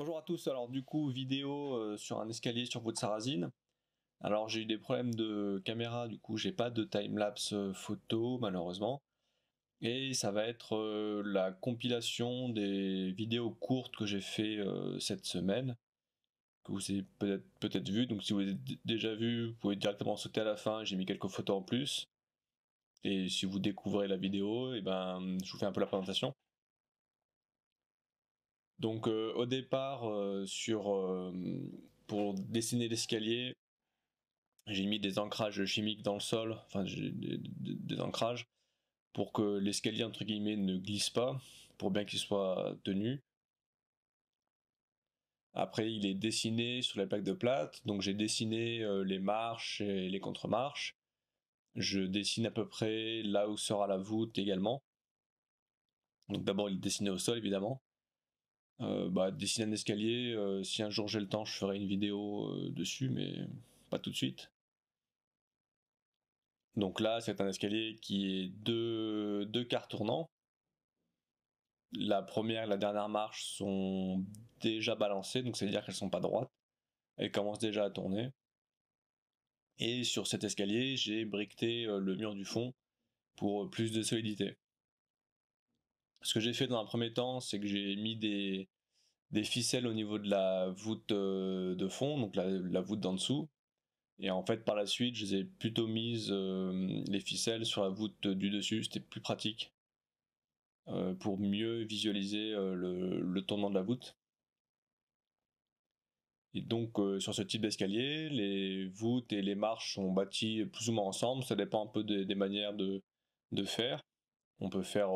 Bonjour à tous, alors du coup vidéo euh, sur un escalier sur votre sarrasine. Alors j'ai eu des problèmes de caméra, du coup j'ai pas de timelapse euh, photo malheureusement. Et ça va être euh, la compilation des vidéos courtes que j'ai fait cette semaine, que vous avez peut-être peut vu. Donc si vous avez déjà vu, vous pouvez directement sauter à la fin, j'ai mis quelques photos en plus. Et si vous découvrez la vidéo, et eh ben, je vous fais un peu la présentation. Donc euh, au départ, euh, sur, euh, pour dessiner l'escalier, j'ai mis des ancrages chimiques dans le sol, enfin des, des, ancrages, pour que l'escalier entre guillemets ne glisse pas, pour bien qu'il soit tenu. Après, il est dessiné sur la plaque de plate, donc j'ai dessiné les marches et les contre-marches. Je dessine à peu près là où sera la voûte également. Donc d'abord, il est dessiné au sol évidemment. Euh, bah, dessiner un escalier, euh, si un jour j'ai le temps, je ferai une vidéo euh, dessus, mais pas tout de suite. Donc là, c'est un escalier qui est deux, deux quarts tournants. La première et la dernière marche sont déjà balancées, donc c'est-à-dire qu'elles ne sont pas droites. Elles commencent déjà à tourner. Et sur cet escalier, j'ai briqueté le mur du fond pour plus de solidité. Ce que j'ai fait dans un premier temps, c'est que j'ai mis des, ficelles au niveau de la voûte euh, de fond, donc la, voûte d'en dessous. Et en fait, par la suite, je les ai plutôt mises, euh, les ficelles, sur la voûte du dessus. C'était plus pratique euh, pour mieux visualiser le, tournant de la voûte. Et donc, sur ce type d'escalier, les voûtes et les marches sont bâties plus ou moins ensemble. Ça dépend un peu des, manières de, de, faire. On peut faire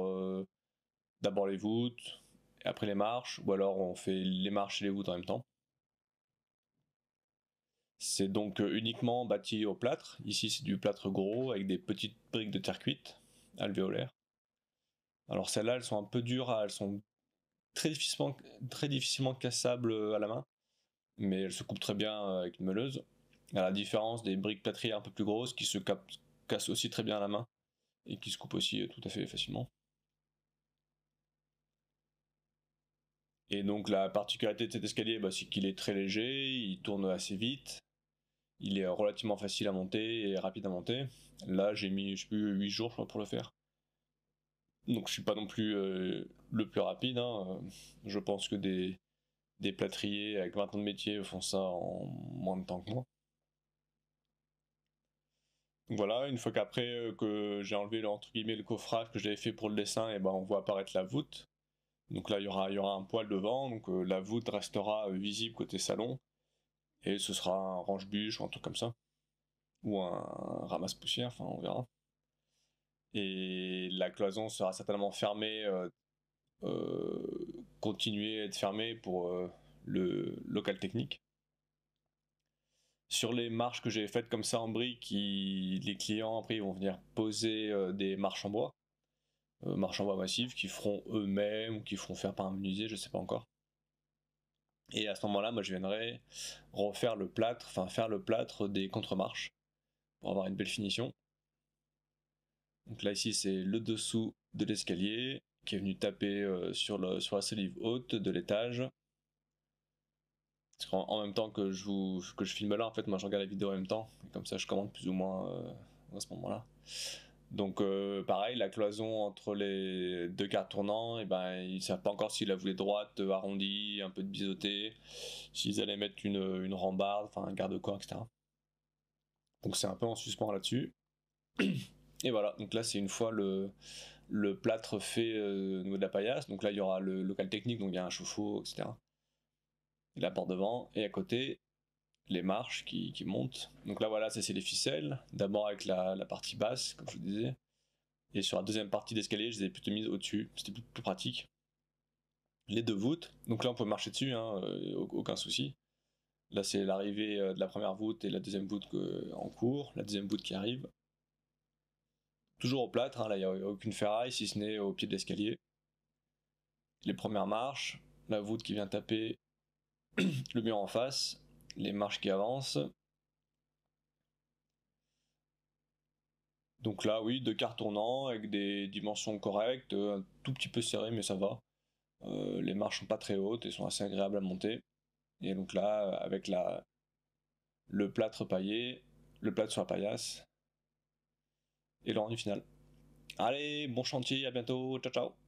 d'abord les voûtes, après les marches, ou alors on fait les marches et les voûtes en même temps. C'est donc euh, uniquement bâti au plâtre. Ici, c'est du plâtre gros avec des petites briques de terre cuite alvéolaire. Alors celles-là, elles sont un peu dures, elles sont très difficilement, très difficilement cassables à la main, mais elles se coupent très bien euh, avec une meuleuse. À la différence des briques plâtrières un peu plus grosses qui se cassent aussi très bien à la main et qui se coupent aussi euh, tout à fait facilement. Et donc la particularité de cet escalier, bah, c'est qu'il est très léger, il tourne assez vite, il est relativement facile à monter et rapide à monter. Là, j'ai mis, je plus, 8 jours pour le faire. Donc je suis pas non plus euh, le plus rapide. Hein. Je pense que des, plâtriers avec 20 ans de métier font ça en moins de temps que moi. Voilà, une fois qu'après euh, que j'ai enlevé le, entre le coffrage que j'avais fait pour le dessin, et eh ben on voit apparaître la voûte. Donc là, il y aura, y aura un poil devant, donc euh, la voûte restera euh, visible côté salon, et ce sera un range-bûche ou un truc comme ça, ou un, ramasse-poussière, enfin on verra. Et la cloison sera certainement fermée, euh, euh continuer à être fermée pour le local technique. Sur les marches que j'ai faites comme ça en briques, les clients après vont venir poser des marches en bois euh, marchands bois qui feront eux-mêmes ou qui feront faire par un menuisier, je sais pas encore. Et à ce moment-là, moi, je viendrai refaire le plâtre, enfin faire le plâtre des contremarches pour avoir une belle finition. Donc là, ici, c'est le dessous de l'escalier qui est venu taper euh, sur, le, la solive haute de l'étage. Parce en même temps que je, vous, que je filme là, en fait, moi, je regarde la vidéo en même temps. comme ça, je commande plus ou moins euh, à ce moment-là. Donc euh, pareil, la cloison entre les deux cartes tournants, et eh ben ils savent pas encore s'ils la voulaient droite, euh, arrondie, un peu de biseauté, s'ils allaient mettre une, rambarde, enfin un garde-corps, etc. Donc c'est un peu en suspens là-dessus. Et voilà, donc là c'est une fois le, plâtre fait euh, au niveau de la paillasse. Donc là il y aura le local technique, donc il y a un chauffe-eau, etc. Et la porte devant, et à côté les marches qui, montent. Donc là, voilà, ça c'est les ficelles. D'abord avec la, partie basse, comme je vous disais. Et sur la deuxième partie d'escalier, je les ai plutôt mises au-dessus. C'était plus, pratique. Les deux voûtes. Donc là, on peut marcher dessus, hein, euh, aucun souci. Là, c'est l'arrivée euh, de la première voûte et la deuxième voûte en cours. La deuxième voûte qui arrive. Toujours au plâtre, hein, là, il n'y a aucune ferraille, si ce n'est au pied de l'escalier. Les premières marches, la voûte qui vient taper le mur en face, les marches qui avancent. Donc là, oui, deux quarts tournants avec des dimensions correctes, un tout petit peu serré, mais ça va. Euh, les marches sont pas très hautes et sont assez agréables à monter. Et donc là, avec la, le plâtre paillé, le plâtre sur la paillasse et le rendu final. Allez, bon chantier, à bientôt, ciao ciao